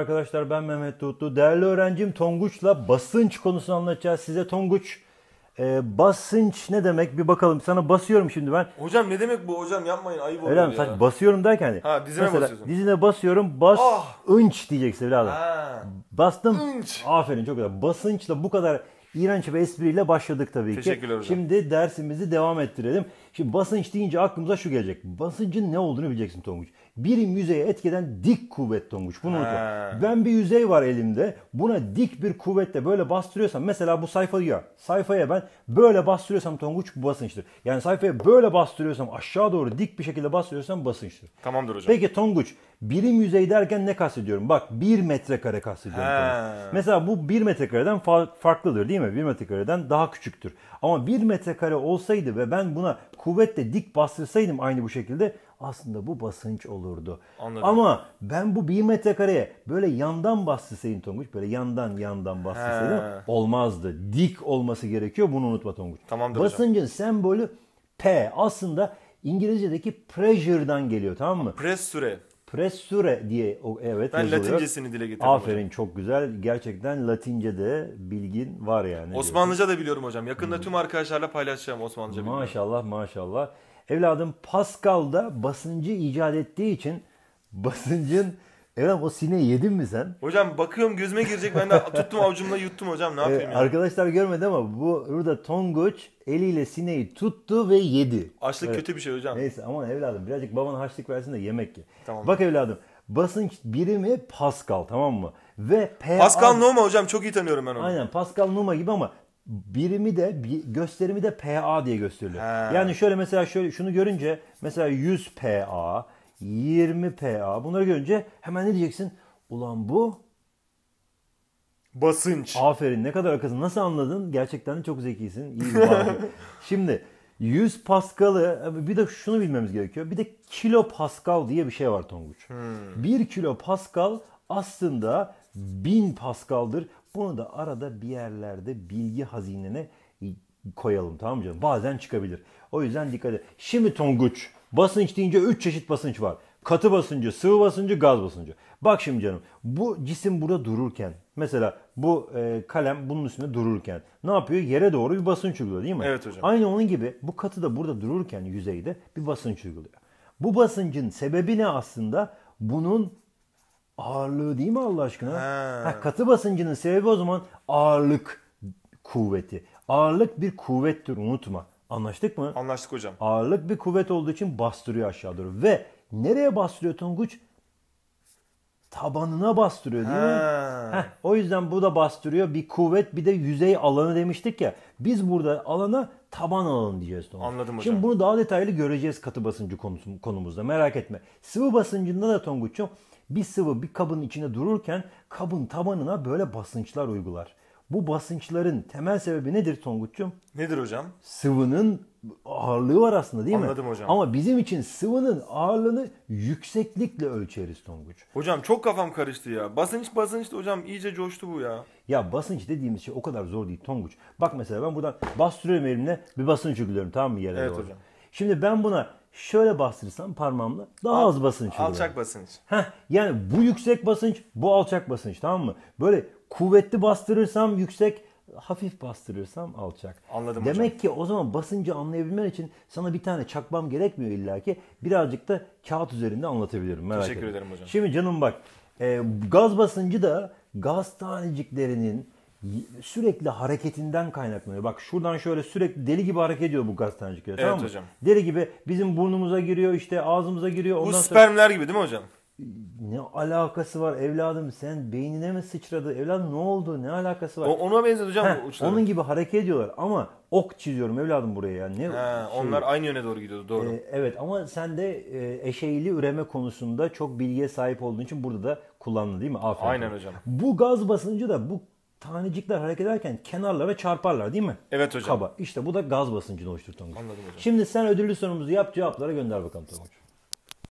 Arkadaşlar ben Mehmet Tutlu. Değerli öğrencim Tonguç'la basınç konusunu anlatacağız size. Tonguç e, basınç ne demek bir bakalım. Sana basıyorum şimdi ben. Hocam ne demek bu hocam yapmayın ayıp oluyor Öyle mi? basıyorum derken hani. Ha dizine mesela, basıyorsun. Dizine basıyorum bas Ah! ınç diyeceksin evladım. Ha. Bastım. Inç. Aferin çok güzel. Basınçla bu kadar iğrenç bir espriyle başladık tabii ki. Teşekkürler hocam. Şimdi dersimizi devam ettirelim. Şimdi basınç deyince aklımıza şu gelecek. Basıncın ne olduğunu bileceksin Tonguç. Birim yüzeye etkeden dik kuvvet Tonguç. Bunu unutma. Ben bir yüzey var elimde. Buna dik bir kuvvetle böyle bastırıyorsam mesela bu sayfaya sayfaya ben böyle bastırıyorsam Tonguç bu basınçtır. Yani sayfaya böyle bastırıyorsam aşağı doğru dik bir şekilde bastırıyorsam basınçtır. Tamamdır hocam. Peki Tonguç birim yüzey derken ne kastediyorum? Bak 1 metrekare kastediyorum. Tonguç. Mesela bu bir metrekareden fa- farklıdır değil mi? 1 metrekareden daha küçüktür. Ama 1 metrekare olsaydı ve ben buna kuvvetle dik bastırsaydım aynı bu şekilde aslında bu basınç olurdu. Anladım. Ama ben bu bir metrekareye böyle yandan bastırsaydım Tonguç böyle yandan yandan bastırsaydım He. olmazdı. Dik olması gerekiyor bunu unutma Tonguç. Tamamdır Basıncın hocam. sembolü P aslında İngilizce'deki pressure'dan geliyor tamam mı? Pres süre. Pressure diye evet Ben yazılıyor. Latincesini dile getirdim Aferin hocam. çok güzel. Gerçekten Latince de bilgin var yani. Osmanlıca diyorum. da biliyorum hocam. Yakında hmm. tüm arkadaşlarla paylaşacağım Osmanlıca Maşallah bilmiyorum. maşallah. Evladım Pascal da basıncı icat ettiği için basıncın Evren o sineği yedin mi sen? Hocam bakıyorum gözüme girecek ben de tuttum avucumla yuttum hocam ne ee, yapayım ee, yani? Arkadaşlar görmedi ama bu burada Tonguç eliyle sineği tuttu ve yedi. Açlık evet. kötü bir şey hocam. Neyse aman evladım birazcık baban harçlık versin de yemek ye. Tamam. Bak evladım basınç birimi Pascal tamam mı? Ve Pa. Pascal Numa hocam çok iyi tanıyorum ben onu. Aynen Pascal Numa gibi ama birimi de gösterimi de PA diye gösteriliyor. He. Yani şöyle mesela şöyle şunu görünce mesela 100 PA 20 PA. Bunları görünce hemen ne diyeceksin? Ulan bu basınç. Aferin ne kadar akılsın. Nasıl anladın? Gerçekten de çok zekisin. İyi Şimdi 100 paskalı bir de şunu bilmemiz gerekiyor. Bir de kilo Pascal diye bir şey var Tonguç. Hmm. 1 kilo Pascal aslında 1000 paskaldır Bunu da arada bir yerlerde bilgi hazinene koyalım tamam mı canım? Bazen çıkabilir. O yüzden dikkat et. Şimdi Tonguç Basınç deyince 3 çeşit basınç var. Katı basıncı, sıvı basıncı, gaz basıncı. Bak şimdi canım bu cisim burada dururken mesela bu e, kalem bunun üstünde dururken ne yapıyor? Yere doğru bir basınç uyguluyor değil mi? Evet hocam. Aynı onun gibi bu katı da burada dururken yüzeyde bir basınç uyguluyor. Bu basıncın sebebi ne aslında? Bunun ağırlığı değil mi Allah aşkına? Ha. Ha, katı basıncının sebebi o zaman ağırlık kuvveti. Ağırlık bir kuvvettir unutma. Anlaştık mı? Anlaştık hocam. Ağırlık bir kuvvet olduğu için bastırıyor aşağı doğru. Ve nereye bastırıyor Tonguç? Tabanına bastırıyor değil ha. mi? Heh, o yüzden bu da bastırıyor. Bir kuvvet bir de yüzey alanı demiştik ya. Biz burada alana taban alanı diyeceğiz. Tonguç. Anladım hocam. Şimdi bunu daha detaylı göreceğiz katı basıncı konusu, konumuzda merak etme. Sıvı basıncında da Tonguç'um bir sıvı bir kabın içine dururken kabın tabanına böyle basınçlar uygular. Bu basınçların temel sebebi nedir Tonguç'cum? Nedir hocam? Sıvının ağırlığı var aslında değil Anladım mi? Anladım hocam. Ama bizim için sıvının ağırlığını yükseklikle ölçeriz Tonguç. Hocam çok kafam karıştı ya. Basınç basınç hocam iyice coştu bu ya. Ya basınç dediğimiz şey o kadar zor değil Tonguç. Bak mesela ben buradan bastırıyorum elimle bir basınç uyguluyorum tamam mı yere evet, doğru. hocam. Şimdi ben buna şöyle bastırırsam parmağımla daha Al, az basınç oluyor. Alçak basınç. Heh, yani bu yüksek basınç, bu alçak basınç tamam mı? Böyle Kuvvetli bastırırsam yüksek, hafif bastırırsam alçak. Anladım Demek hocam. ki o zaman basıncı anlayabilmen için sana bir tane çakmam gerekmiyor illa ki. Birazcık da kağıt üzerinde anlatabilirim. Merak Teşekkür ederim, ederim hocam. Şimdi canım bak e, gaz basıncı da gaz taneciklerinin sürekli hareketinden kaynaklanıyor. Bak şuradan şöyle sürekli deli gibi hareket ediyor bu gaz tanecikleri. Evet tamam mı? hocam. Deli gibi bizim burnumuza giriyor işte ağzımıza giriyor. Ondan bu spermler sonra... gibi değil mi hocam? ne alakası var evladım sen beynine mi sıçradı evladım ne oldu ne alakası var? O, ona benziyor hocam Heh, Onun gibi hareket ediyorlar ama ok çiziyorum evladım buraya yani Ne, ha, şey, onlar aynı yöne doğru gidiyordu doğru. E, evet ama sen de e, eşeğili üreme konusunda çok bilgiye sahip olduğun için burada da kullandın değil mi? Aferin. Aynen hocam. Bu gaz basıncı da bu tanecikler hareket ederken kenarlara çarparlar değil mi? Evet hocam. Kaba. İşte bu da gaz basıncını oluşturtan. Anladım hocam. Şimdi sen ödüllü sorumuzu yap cevaplara gönder bakalım tamam hocam.